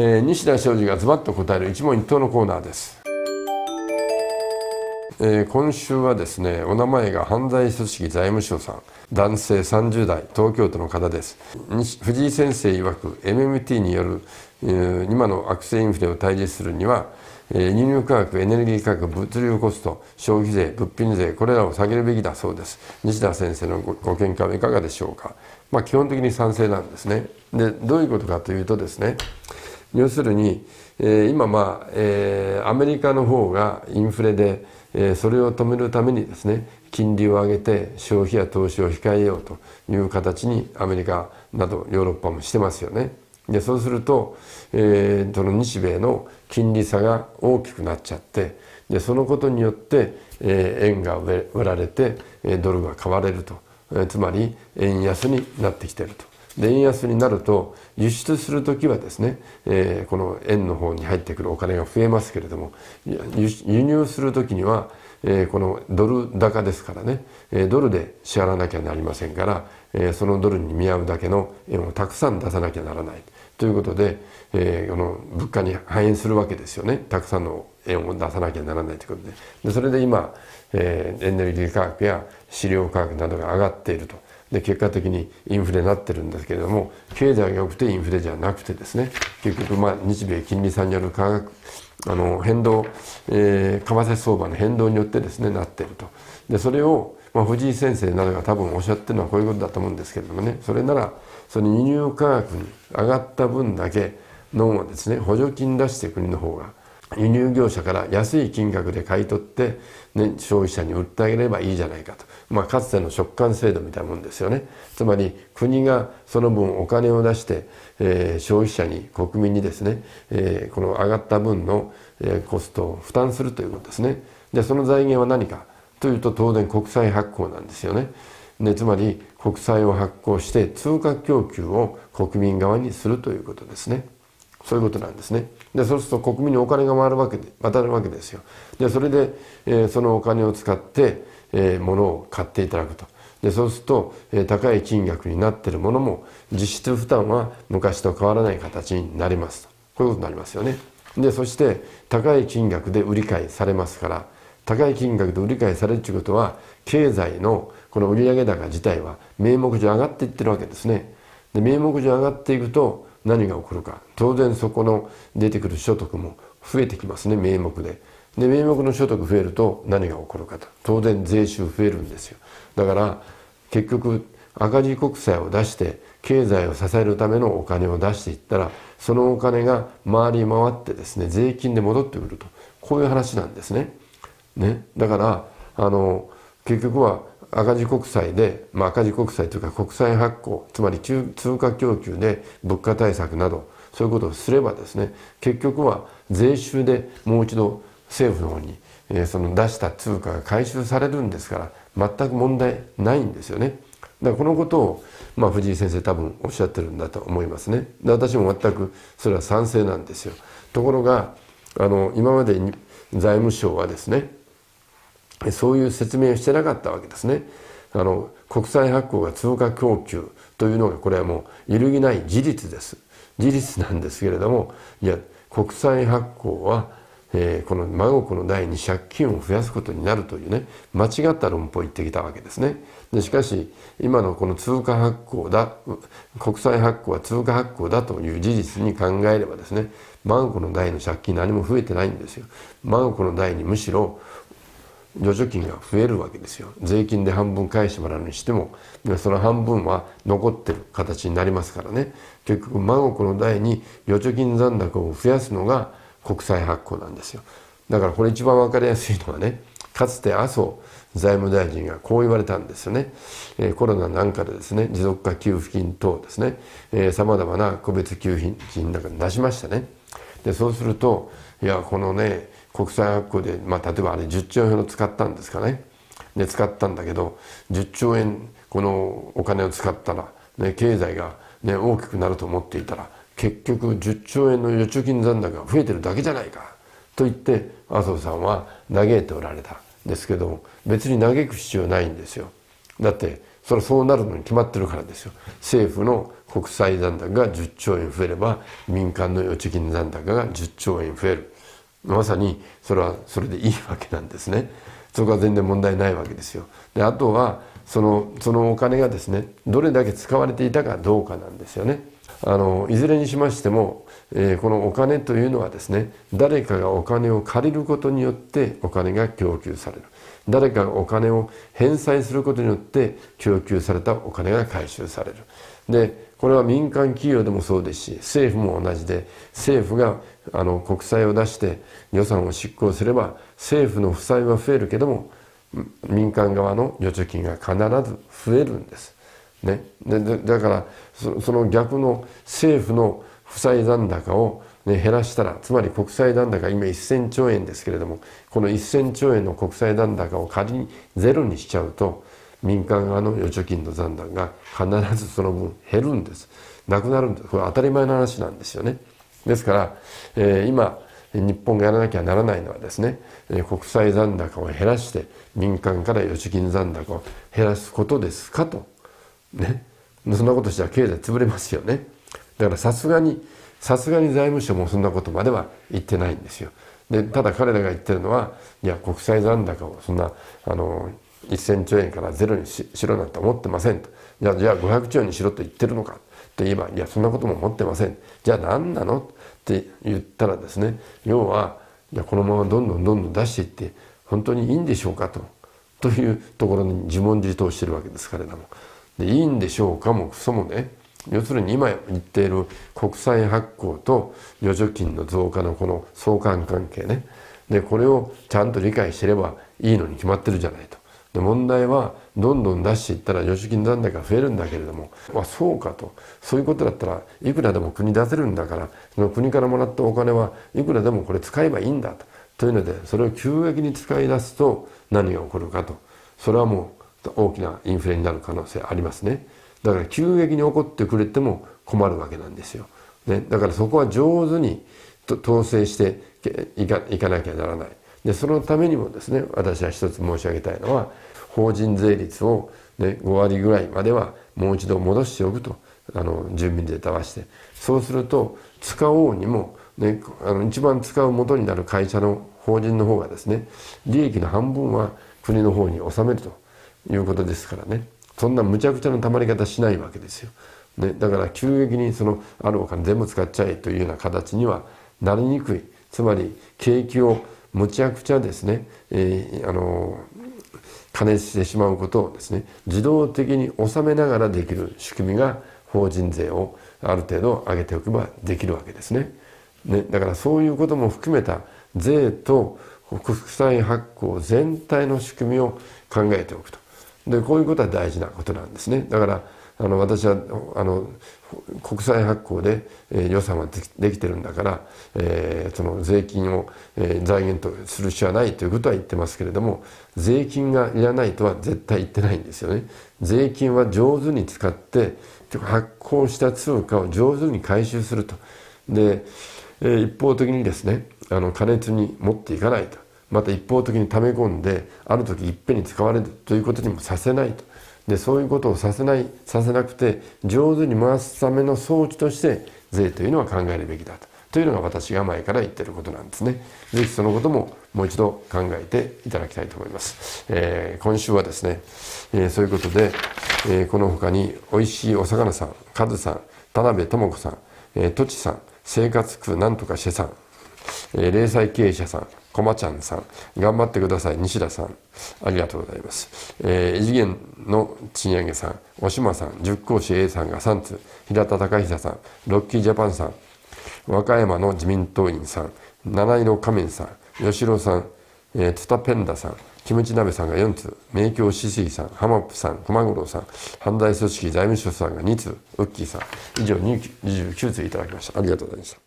えー、西田昌司がズバッと答える一問一答のコーナーです、えー、今週はですねお名前が犯罪組織財務省さん男性30代東京都の方です藤井先生曰く MMT による、えー、今の悪性インフレを対立するには輸入価格エネルギー価格物流コスト消費税物品税これらを下げるべきだそうです西田先生のご見解はいかがでしょうかまあ基本的に賛成なんですねでどういうことかというとですね要するに、えー、今まあ、えー、アメリカの方がインフレで、えー、それを止めるためにですね金利を上げて消費や投資を控えようという形にアメリカなどヨーロッパもしてますよね。でそうすると、えー、その日米の金利差が大きくなっちゃってでそのことによって、えー、円が売られてドルが買われると、えー、つまり円安になってきてると円安になると輸出する時はですね、えー、この円の方に入ってくるお金が増えますけれども輸入する時には、えー、このドル高ですからね、えー、ドルで支払わなきゃなりませんから、えー、そのドルに見合うだけの円をたくさん出さなきゃならないということで、えー、この物価に反映するわけですよねたくさんの円を出さなきゃならないということででそれで今、えー、エネルギー価格や飼料価格などが上がっていると。で結果的にインフレになってるんですけれども経済が良くてインフレじゃなくてですね結局まあ日米金利差による価格あの変動、えー、為替相場の変動によってですねなってると。でそれをまあ、藤井先生などが多分おっしゃってるのはこういうことだと思うんですけれどもねそれならその輸入価格に上がった分だけのはですね補助金出して国の方が輸入業者から安い金額で買い取って、ね、消費者に売ってあげればいいじゃないかと、まあ、かつての食感制度みたいなもんですよねつまり国がその分お金を出して、えー、消費者に国民にですね、えー、この上がった分の、えー、コストを負担するということですねでその財源は何かというと当然国債発行なんですよねでつまり国債を発行して通貨供給を国民側にするということですね。そういうことなんですね。でそうすると国民にお金が回るわけで渡るわけですよ。でそれで、えー、そのお金を使って、えー、物を買っていただくと。でそうすると、えー、高い金額になってるものも実質負担は昔と変わらない形になりますとこういうことになりますよね。でそして高い金額で売り買いされますから高い金額で売り買いされるということは経済のこの売上高自体は名目上上がっていってるわけですね。で名目上上がっていくと何が起こるか当然そこの出てくる所得も増えてきますね名目で。で名目の所得増えると何が起こるかと当然税収増えるんですよだから結局赤字国債を出して経済を支えるためのお金を出していったらそのお金が回り回ってですね税金で戻ってくるとこういう話なんですね。ねだからあの結局は赤字国債で、まあ、赤字国債というか国債発行つまり通貨供給で物価対策などそういうことをすればですね結局は税収でもう一度政府の方に、えー、その出した通貨が回収されるんですから全く問題ないんですよね。だからこのことを、まあ、藤井先生多分おっしゃってるんだと思いますね。で私も全くそれは賛成なんですよ。ところがあの今までに財務省はですねそういう説明をしてなかったわけですね。あの国債発行が通貨供給というのがこれはもう揺るぎない事実です事実なんですけれどもいや国債発行は、えー、この孫子の代に借金を増やすことになるというね間違った論法を言ってきたわけですねでしかし今のこの通貨発行だ国債発行は通貨発行だという事実に考えればですね孫子の代の借金何も増えてないんですよ孫子の代にむしろ助助金が増えるわけですよ税金で半分返してもらうにしてもその半分は残ってる形になりますからね結局万国の代に預貯金残高を増やすのが国債発行なんですよだからこれ一番分かりやすいのはねかつて麻生財務大臣がこう言われたんですよね、えー、コロナなんかでですね持続化給付金等ですねさまざまな個別給付金なんか出しましたねでそうするといやこのね国際発行で、まあ、例えばあれ10兆円を使ったんですかねで使ったんだけど10兆円このお金を使ったら、ね、経済が、ね、大きくなると思っていたら結局10兆円の預貯金残高が増えてるだけじゃないかと言って麻生さんは嘆いておられたですけど別に嘆く必要ないんですよだってそれはそうなるのに決まってるからですよ政府の国債残高が10兆円増えれば民間の預貯金残高が10兆円増えるまさにそれはそれでいいわけなんですねそこは全然問題ないわけですよであとはそのそのお金がですねどれだけ使われていたかどうかなんですよねあのいずれにしましても、えー、このお金というのはですね誰かがお金を借りることによってお金が供給される誰かがお金を返済することによって供給されたお金が回収されるでこれは民間企業でもそうですし政府も同じで政府があの国債を出して予算を執行すれば政府の負債は増えるけども民間側の預貯金が必ず増えるんです。ね、でだからその逆の政府の負債残高を、ね、減らしたらつまり国債残高今1,000兆円ですけれどもこの1,000兆円の国債残高を仮にゼロにしちゃうと民間側の預貯金の残高が必ずその分減るんですなくなるんですこれ当たり前の話なんですよねですから、えー、今日本がやらなきゃならないのはですね国債残高を減らして民間から預貯金残高を減らすことですかとねそんなことしたら経済潰れますよねだからさすがにさすがに財務省もそんなことまでは言ってないんですよでただ彼らが言ってるのはいや国債残高をそんなあの1,000兆円からゼロにしろなんて思ってませんとじゃあじゃあ500兆円にしろと言ってるのかって言えばいやそんなことも思ってませんじゃあ何なのって言ったらですね要はいやこのままどんどんどんどん出していって本当にいいんでしょうかとというところに自問自答してるわけです彼らも。でいいんでしょうかもクソもね要するに今言っている国債発行と預貯金の増加のこの相関関係ねでこれをちゃんと理解してればいいのに決まってるじゃないとで問題はどんどん出していったら預貯金残高が増えるんだけれども、まあ、そうかとそういうことだったらいくらでも国出せるんだからその国からもらったお金はいくらでもこれ使えばいいんだとというのでそれを急激に使い出すと何が起こるかとそれはもう大きなインフレになる可能性ありますねだから急激に起こってくれても困るわけなんですよ、ね、だからそこは上手に統制していかなきゃならない。でそのためにもですね私は一つ申し上げたいのは法人税率を、ね、5割ぐらいまではもう一度戻しておくとあの住民税わしてそうすると使おうにも、ね、あの一番使う元になる会社の法人の方がですね利益の半分は国の方に納めるということですからねそんなむちゃくちゃなたまり方しないわけですよ。ね、だから急激にそのあるお金全部使っちゃえというような形にはなりにくいつまり景気をむちゃくちゃですね、えー、あの加熱してしまうことをですね自動的に納めながらできる仕組みが法人税をある程度上げておけばできるわけですね。ねだからそういうことも含めた税と国債発行全体の仕組みを考えておくとでこういうことは大事なことなんですねだからあの私はあの国債発行で、えー、予算はできてるんだから、えー、その税金を、えー、財源とする必要はないということは言ってますけれども税金がいらないとは絶対言ってないんですよね。税金は上手に使って発行した通貨を上手に回収すると。で、えー、一方的にですねあの過熱に持っていかないとまた一方的に溜め込んである時いっぺんに使われるということにもさせないとでそういうことをさせないさせなくて上手に回すための装置として税というのは考えるべきだとというのが私が前から言ってることなんですね。ぜひそのことももう一度考えていただきたいと思います。えー、今週はですね、えー、そういうことで、えー、この他においしいお魚さん、カズさん、田辺智子さん、えー、さん、生活苦なんとかシェさん、えー、零細経営者さん、こまちゃんさん、頑張ってください、西田さん、ありがとうございます。えー、異次元の賃上げさん、おしまさん、塾講師 A さんが3通、平田隆久さん、ロッキージャパンさん、和歌山の自民党員さん、七色仮面さん、吉郎さん、えー、タペンダさん、キムチ鍋さんが4通、明鏡し水さん、ハマップさん、熊五郎さん、犯罪組織財務省さんが2通、ウッキーさん、以上29通いただきました。ありがとうございました。